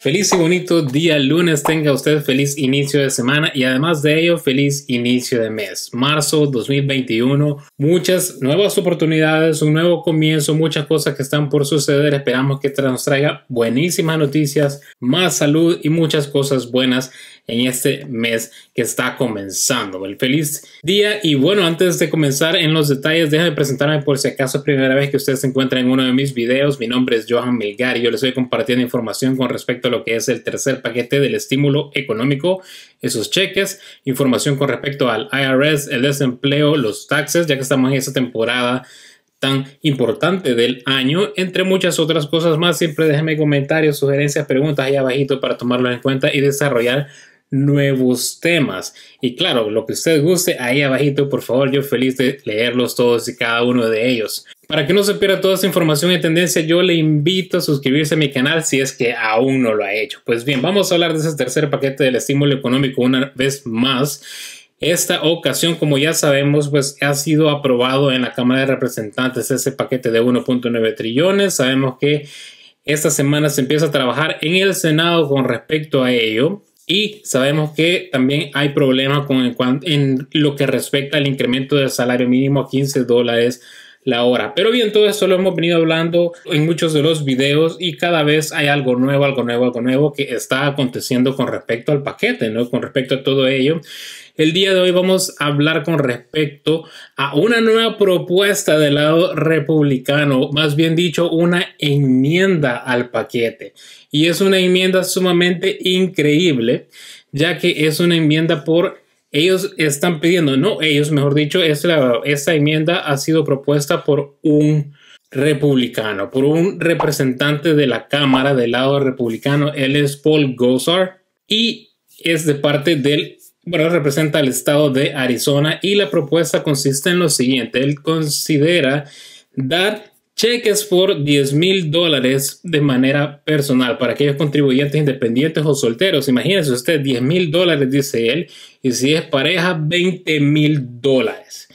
Feliz y bonito día lunes tenga usted, feliz inicio de semana y además de ello, feliz inicio de mes, marzo 2021. Muchas nuevas oportunidades, un nuevo comienzo, muchas cosas que están por suceder. Esperamos que nos traiga buenísimas noticias, más salud y muchas cosas buenas en este mes que está comenzando. El feliz día y bueno, antes de comenzar en los detalles, déjenme presentarme por si acaso es primera vez que ustedes se encuentran en uno de mis videos. Mi nombre es Johan Melgar y yo les estoy compartiendo información con respecto a lo que es el tercer paquete del estímulo económico, esos cheques, información con respecto al IRS, el desempleo, los taxes, ya que estamos en esta temporada tan importante del año, entre muchas otras cosas más. Siempre déjenme comentarios, sugerencias, preguntas ahí abajito para tomarlo en cuenta y desarrollar nuevos temas. Y claro, lo que usted guste, ahí abajito, por favor, yo feliz de leerlos todos y cada uno de ellos. Para que no se pierda toda esa información y tendencia, yo le invito a suscribirse a mi canal si es que aún no lo ha hecho. Pues bien, vamos a hablar de ese tercer paquete del estímulo económico una vez más. Esta ocasión, como ya sabemos, pues ha sido aprobado en la Cámara de Representantes ese paquete de 1.9 trillones. Sabemos que esta semana se empieza a trabajar en el Senado con respecto a ello. Y sabemos que también hay problemas con en lo que respecta al incremento del salario mínimo a 15 dólares la hora. Pero bien, todo eso lo hemos venido hablando en muchos de los videos y cada vez hay algo nuevo, algo nuevo, algo nuevo que está aconteciendo con respecto al paquete, ¿no? Con respecto a todo ello. El día de hoy vamos a hablar con respecto a una nueva propuesta del lado republicano, más bien dicho, una enmienda al paquete. Y es una enmienda sumamente increíble, ya que es una enmienda por ellos están pidiendo, no ellos, mejor dicho, esta, enmienda ha sido propuesta por un republicano, por un representante de la Cámara del lado republicano. Él es Paul Gosar y es de parte del bueno, representa al estado de Arizona y la propuesta consiste en lo siguiente. Él considera dar cheques por 10 mil dólares de manera personal para aquellos contribuyentes independientes o solteros. Imagínense usted 10 mil dólares, dice él, y si es pareja, 20 mil dólares.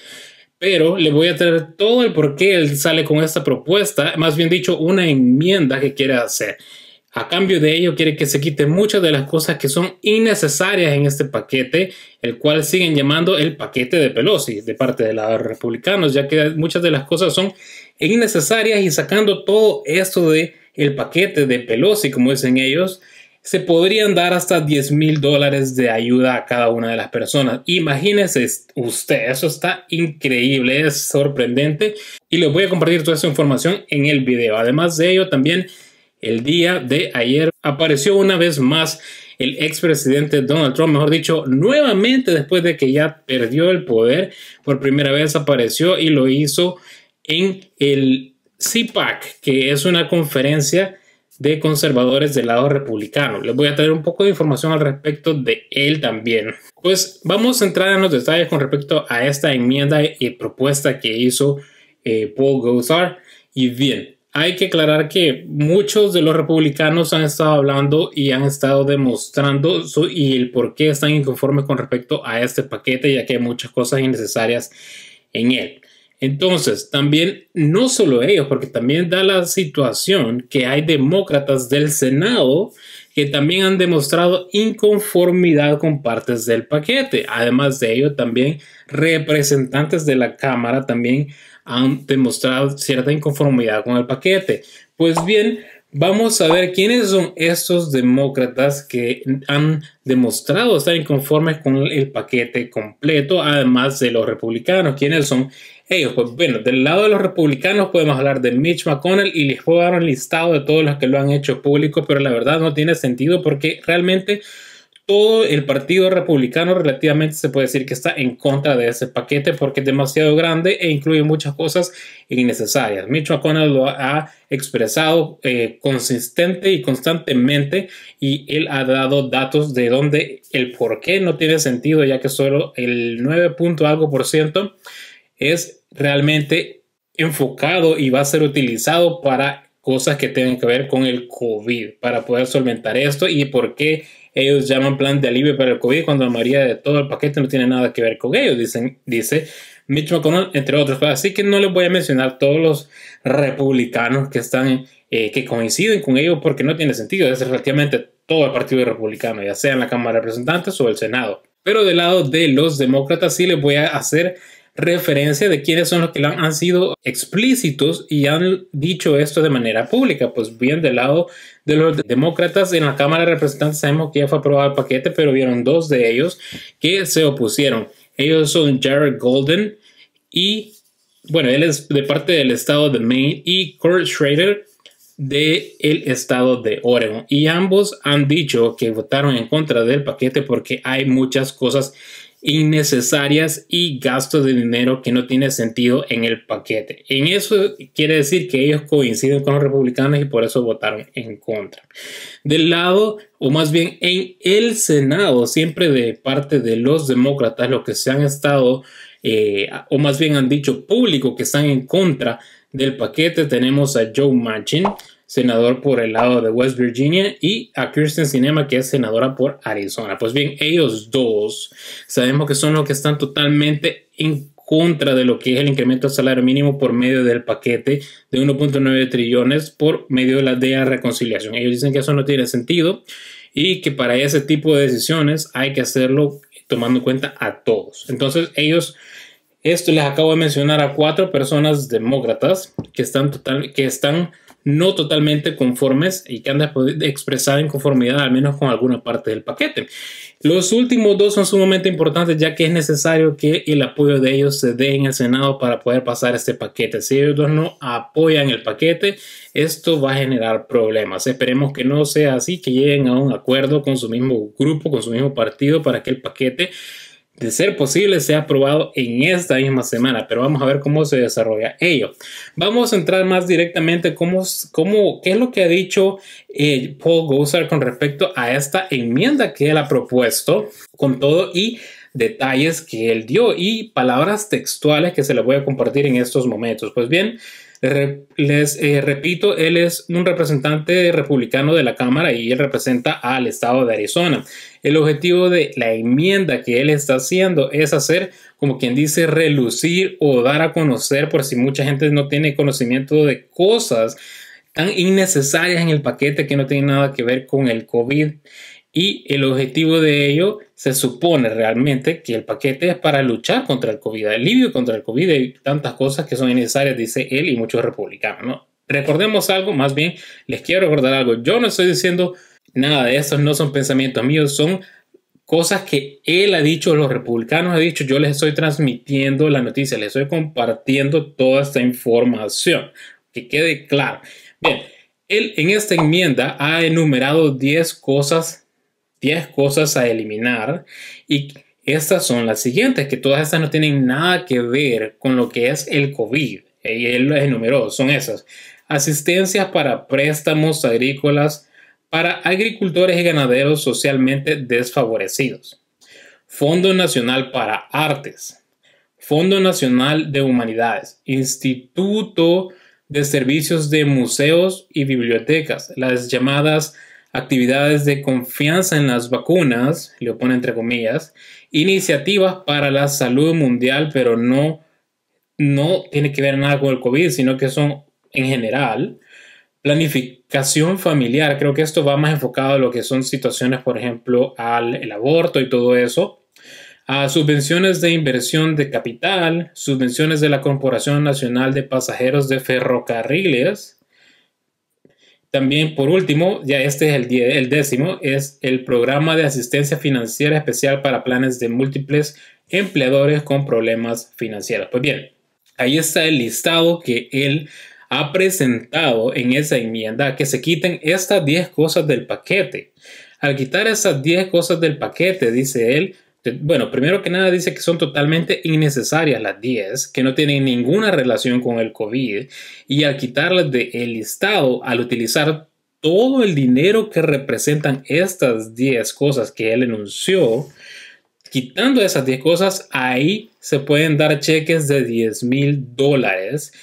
Pero le voy a traer todo el por qué él sale con esta propuesta, más bien dicho, una enmienda que quiere hacer. A cambio de ello, quiere que se quite muchas de las cosas que son innecesarias en este paquete, el cual siguen llamando el paquete de Pelosi de parte de los republicanos, ya que muchas de las cosas son innecesarias y sacando todo esto de el paquete de Pelosi, como dicen ellos, se podrían dar hasta 10 mil dólares de ayuda a cada una de las personas. Imagínese usted, eso está increíble, es sorprendente. Y les voy a compartir toda esa información en el video. Además de ello, también el día de ayer apareció una vez más el expresidente Donald Trump, mejor dicho, nuevamente después de que ya perdió el poder, por primera vez apareció y lo hizo en el CPAC, que es una conferencia de conservadores del lado republicano. Les voy a traer un poco de información al respecto de él también. Pues vamos a entrar en los detalles con respecto a esta enmienda y propuesta que hizo eh, Paul Gosar. Y bien, hay que aclarar que muchos de los republicanos han estado hablando y han estado demostrando su, y el por qué están inconformes con respecto a este paquete, ya que hay muchas cosas innecesarias en él. Entonces, también, no solo ellos, porque también da la situación que hay demócratas del Senado que también han demostrado inconformidad con partes del paquete. Además de ello, también representantes de la Cámara también han demostrado cierta inconformidad con el paquete. Pues bien, vamos a ver quiénes son estos demócratas que han demostrado estar inconformes con el paquete completo, además de los republicanos, quiénes son pues bueno, del lado de los republicanos podemos hablar de Mitch McConnell y les puedo dar un listado de todos los que lo han hecho público, pero la verdad no tiene sentido porque realmente todo el partido republicano relativamente se puede decir que está en contra de ese paquete porque es demasiado grande e incluye muchas cosas innecesarias. Mitch McConnell lo ha expresado eh, consistente y constantemente y él ha dado datos de donde el por qué no tiene sentido ya que solo el 9 algo por ciento es realmente enfocado y va a ser utilizado para cosas que tienen que ver con el COVID, para poder solventar esto y por qué ellos llaman plan de alivio para el COVID cuando la mayoría de todo el paquete no tiene nada que ver con ellos, dicen, dice Mitch McConnell, entre otros. Así que no les voy a mencionar todos los republicanos que están, eh, que coinciden con ellos porque no tiene sentido, es relativamente todo el partido republicano, ya sea en la Cámara de Representantes o el Senado. Pero del lado de los demócratas sí les voy a hacer referencia de quiénes son los que han sido explícitos y han dicho esto de manera pública. Pues bien, del lado de los demócratas en la Cámara de Representantes sabemos que ya fue aprobado el paquete, pero vieron dos de ellos que se opusieron. Ellos son Jared Golden y, bueno, él es de parte del estado de Maine y Kurt Schrader del el estado de Oregon. Y ambos han dicho que votaron en contra del paquete porque hay muchas cosas innecesarias y gastos de dinero que no tiene sentido en el paquete. En eso quiere decir que ellos coinciden con los republicanos y por eso votaron en contra. Del lado, o más bien en el Senado, siempre de parte de los demócratas, los que se han estado, eh, o más bien han dicho público que están en contra del paquete, tenemos a Joe Manchin senador por el lado de West Virginia, y a Kirsten Sinema, que es senadora por Arizona. Pues bien, ellos dos sabemos que son los que están totalmente en contra de lo que es el incremento del salario mínimo por medio del paquete de 1.9 trillones por medio de la DEA reconciliación. Ellos dicen que eso no tiene sentido y que para ese tipo de decisiones hay que hacerlo tomando en cuenta a todos. Entonces ellos, esto les acabo de mencionar a cuatro personas demócratas que están, total, que están no totalmente conformes y que han de en conformidad, al menos con alguna parte del paquete. Los últimos dos son sumamente importantes ya que es necesario que el apoyo de ellos se dé en el Senado para poder pasar este paquete. Si ellos dos no apoyan el paquete, esto va a generar problemas. Esperemos que no sea así, que lleguen a un acuerdo con su mismo grupo, con su mismo partido para que el paquete de ser posible, sea aprobado en esta misma semana, pero vamos a ver cómo se desarrolla ello. Vamos a entrar más directamente cómo, cómo qué es lo que ha dicho eh, Paul Gosar con respecto a esta enmienda que él ha propuesto con todo y detalles que él dio y palabras textuales que se les voy a compartir en estos momentos. Pues bien, les eh, repito, él es un representante republicano de la Cámara y él representa al estado de Arizona. El objetivo de la enmienda que él está haciendo es hacer, como quien dice, relucir o dar a conocer por si mucha gente no tiene conocimiento de cosas tan innecesarias en el paquete que no tienen nada que ver con el COVID. Y el objetivo de ello se supone realmente que el paquete es para luchar contra el COVID, alivio contra el COVID y tantas cosas que son necesarias, dice él y muchos republicanos. Recordemos algo, más bien les quiero recordar algo. Yo no estoy diciendo nada de eso, no son pensamientos míos, son cosas que él ha dicho, los republicanos ha dicho, yo les estoy transmitiendo la noticia, les estoy compartiendo toda esta información. Que quede claro. Bien, él en esta enmienda ha enumerado 10 cosas 10 cosas a eliminar y estas son las siguientes, que todas estas no tienen nada que ver con lo que es el COVID. Y él las enumeró, son esas. Asistencias para préstamos agrícolas para agricultores y ganaderos socialmente desfavorecidos. Fondo Nacional para Artes. Fondo Nacional de Humanidades. Instituto de Servicios de Museos y Bibliotecas. Las llamadas actividades de confianza en las vacunas, le pone entre comillas, iniciativas para la salud mundial, pero no, no tiene que ver nada con el COVID, sino que son en general. Planificación familiar, creo que esto va más enfocado a lo que son situaciones, por ejemplo, al el aborto y todo eso. A subvenciones de inversión de capital, subvenciones de la Corporación Nacional de Pasajeros de Ferrocarriles, también, por último, ya este es el, décimo, es el programa de asistencia financiera especial para planes de múltiples empleadores con problemas financieros. Pues bien, ahí está el listado que él ha presentado en esa enmienda, que se quiten estas 10 cosas del paquete. Al quitar esas 10 cosas del paquete, dice él, bueno, primero que nada dice que son totalmente innecesarias las 10, que no tienen ninguna relación con el COVID y al quitarlas del el listado, al utilizar todo el dinero que representan estas 10 cosas que él enunció, quitando esas 10 cosas, ahí se pueden dar cheques de 10 mil dólares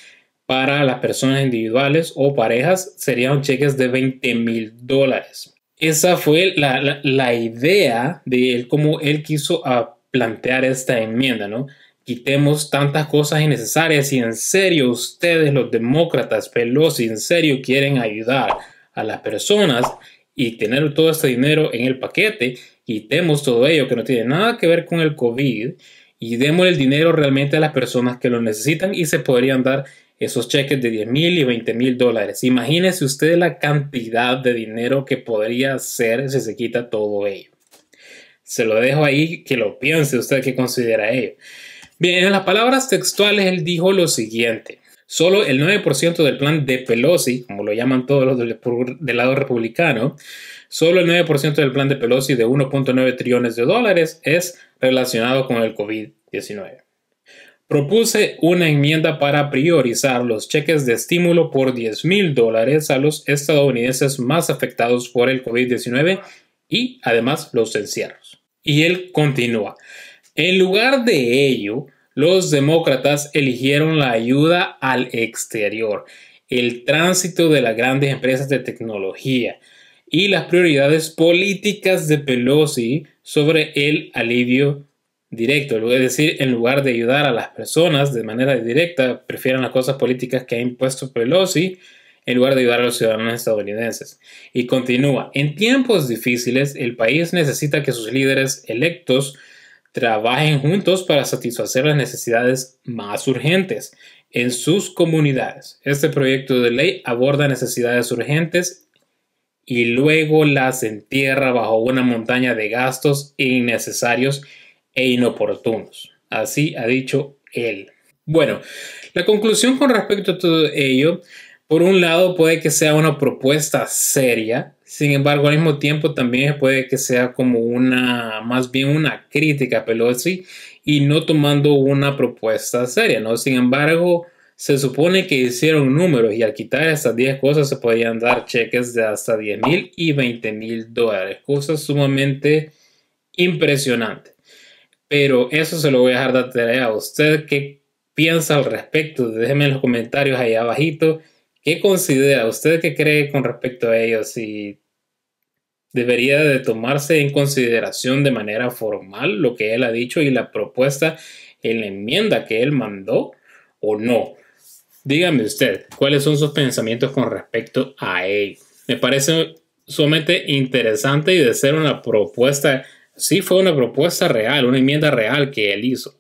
para las personas individuales o parejas, serían cheques de 20 mil dólares esa fue la, idea de él, cómo él quiso ah, plantear esta enmienda, ¿no? Quitemos tantas cosas innecesarias y en serio ustedes, los demócratas, Pelosi, en serio quieren ayudar a las personas y tener todo este dinero en el paquete, quitemos todo ello que no tiene nada que ver con el COVID y demos el dinero realmente a las personas que lo necesitan y se podrían dar esos cheques de 10 mil y 20 mil dólares. Imagínese usted la cantidad de dinero que podría ser si se quita todo ello. Se lo dejo ahí que lo piense usted que considera ello. Bien, en las palabras textuales él dijo lo siguiente. Solo el 9% del plan de Pelosi, como lo llaman todos los del, del lado republicano, solo el 9% del plan de Pelosi de 1.9 trillones de dólares es relacionado con el COVID-19 propuse una enmienda para priorizar los cheques de estímulo por 10 mil dólares a los estadounidenses más afectados por el COVID-19 y además los encierros. Y él continúa. En lugar de ello, los demócratas eligieron la ayuda al exterior, el tránsito de las grandes empresas de tecnología y las prioridades políticas de Pelosi sobre el alivio directo, es decir, en lugar de ayudar a las personas de manera directa, prefieren las cosas políticas que ha impuesto Pelosi en lugar de ayudar a los ciudadanos estadounidenses. Y continúa, en tiempos difíciles el país necesita que sus líderes electos trabajen juntos para satisfacer las necesidades más urgentes en sus comunidades. Este proyecto de ley aborda necesidades urgentes y luego las entierra bajo una montaña de gastos innecesarios e inoportunos. Así ha dicho él. Bueno, la conclusión con respecto a todo ello, por un lado puede que sea una propuesta seria, sin embargo al mismo tiempo también puede que sea como una, más bien una crítica a Pelosi y no tomando una propuesta seria, ¿no? Sin embargo, se supone que hicieron números y al quitar estas 10 cosas se podían dar cheques de hasta 10 mil y 20 mil dólares, cosas sumamente impresionantes. Pero eso se lo voy a dejar de tarea a usted. ¿Qué piensa al respecto? Déjeme en los comentarios ahí abajito. ¿Qué considera? ¿Usted qué cree con respecto a ello? Si debería de tomarse en consideración de manera formal lo que él ha dicho y la propuesta en la enmienda que él mandó o no. Dígame usted, ¿cuáles son sus pensamientos con respecto a él? Me parece sumamente interesante y de ser una propuesta sí fue una propuesta real, una enmienda real que él hizo,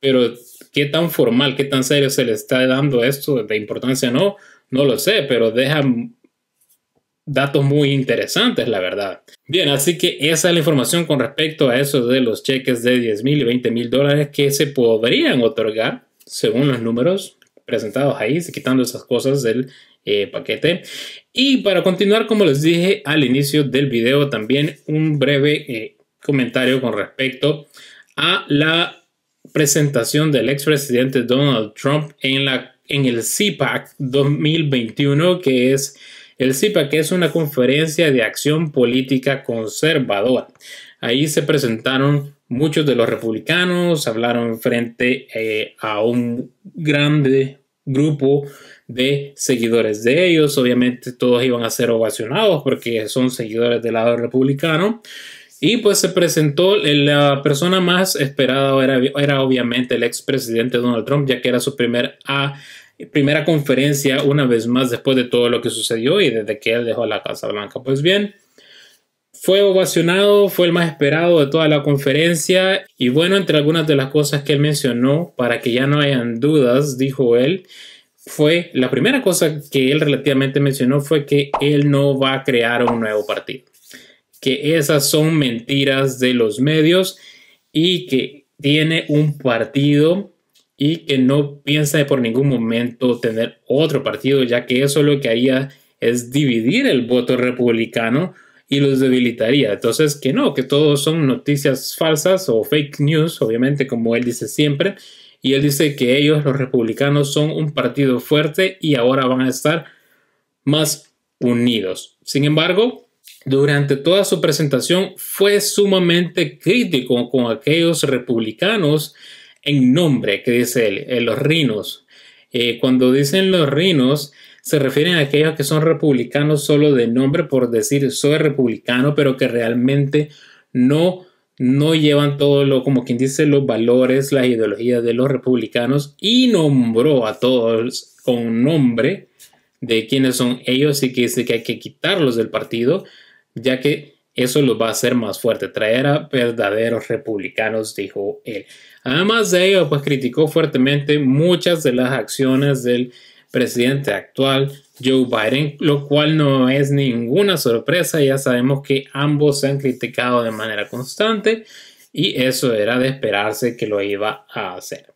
pero qué tan formal, qué tan serio se le está dando esto de importancia, no, no lo sé, pero deja datos muy interesantes, la verdad. Bien, así que esa es la información con respecto a eso de los cheques de 10 mil y 20 mil dólares que se podrían otorgar según los números presentados ahí, quitando esas cosas del eh, paquete. Y para continuar, como les dije al inicio del video, también un breve eh, comentario con respecto a la presentación del expresidente Donald Trump en, la, en el CIPAC 2021, que es el CIPAC es una conferencia de acción política conservadora. Ahí se presentaron muchos de los republicanos, hablaron frente eh, a un grande grupo de seguidores de ellos. Obviamente todos iban a ser ovacionados porque son seguidores del lado republicano. Y pues se presentó, la persona más esperada era, era obviamente el expresidente Donald Trump, ya que era su primer, ah, primera conferencia una vez más después de todo lo que sucedió y desde que él dejó la Casa Blanca. Pues bien, fue ovacionado, fue el más esperado de toda la conferencia y bueno, entre algunas de las cosas que él mencionó, para que ya no hayan dudas, dijo él, fue la primera cosa que él relativamente mencionó fue que él no va a crear un nuevo partido que esas son mentiras de los medios y que tiene un partido y que no piensa por ningún momento tener otro partido, ya que eso lo que haría es dividir el voto republicano y los debilitaría. Entonces, que no, que todo son noticias falsas o fake news, obviamente, como él dice siempre. Y él dice que ellos, los republicanos, son un partido fuerte y ahora van a estar más unidos. Sin embargo, durante toda su presentación fue sumamente crítico con aquellos republicanos en nombre, que dice él, eh, los rinos. Eh, cuando dicen los rinos, se refieren a aquellos que son republicanos solo de nombre por decir soy republicano, pero que realmente no, no llevan todo lo, como quien dice, los valores, las ideologías de los republicanos y nombró a todos con nombre de quiénes son ellos y que dice que hay que quitarlos del partido, ya que eso los va a hacer más fuerte, traer a verdaderos republicanos, dijo él. Además de ello, pues criticó fuertemente muchas de las acciones del presidente actual, Joe Biden, lo cual no es ninguna sorpresa, ya sabemos que ambos se han criticado de manera constante y eso era de esperarse que lo iba a hacer.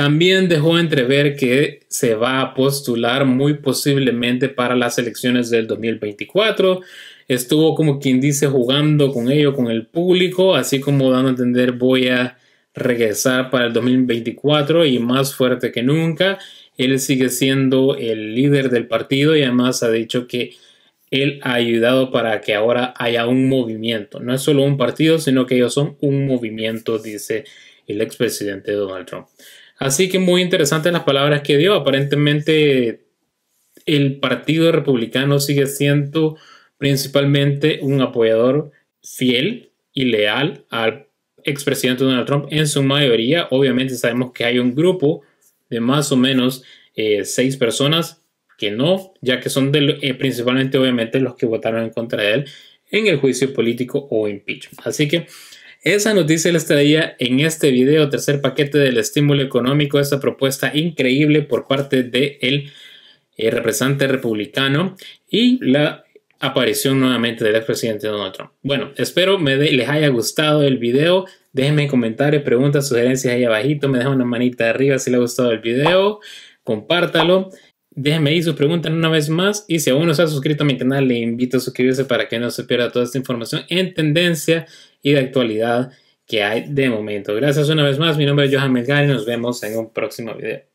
También dejó entrever que se va a postular muy posiblemente para las elecciones del 2024. Estuvo como quien dice jugando con ello, con el público, así como dando a entender voy a regresar para el 2024 y más fuerte que nunca. Él sigue siendo el líder del partido y además ha dicho que él ha ayudado para que ahora haya un movimiento. No es solo un partido, sino que ellos son un movimiento, dice el expresidente Donald Trump. Así que muy interesantes las palabras que dio. Aparentemente el Partido Republicano sigue siendo principalmente un apoyador fiel y leal al expresidente Donald Trump en su mayoría. Obviamente sabemos que hay un grupo de más o menos eh, seis personas que no, ya que son de, eh, principalmente obviamente los que votaron en contra de él en el juicio político o impeachment. Así que esa noticia les traía en este video, tercer paquete del estímulo económico, esta propuesta increíble por parte del de el eh, representante republicano y la aparición nuevamente del expresidente Donald Trump. Bueno, espero les haya gustado el video. Déjenme comentarios, preguntas, sugerencias ahí abajito. Me dejan una manita arriba si les ha gustado el video. Compártalo. Déjenme ahí sus preguntas una vez más y si aún no se ha suscrito a mi canal, le invito a suscribirse para que no se pierda toda esta información en tendencia y de actualidad que hay de momento. Gracias una vez más, mi nombre es Johan Melgar y nos vemos en un próximo video.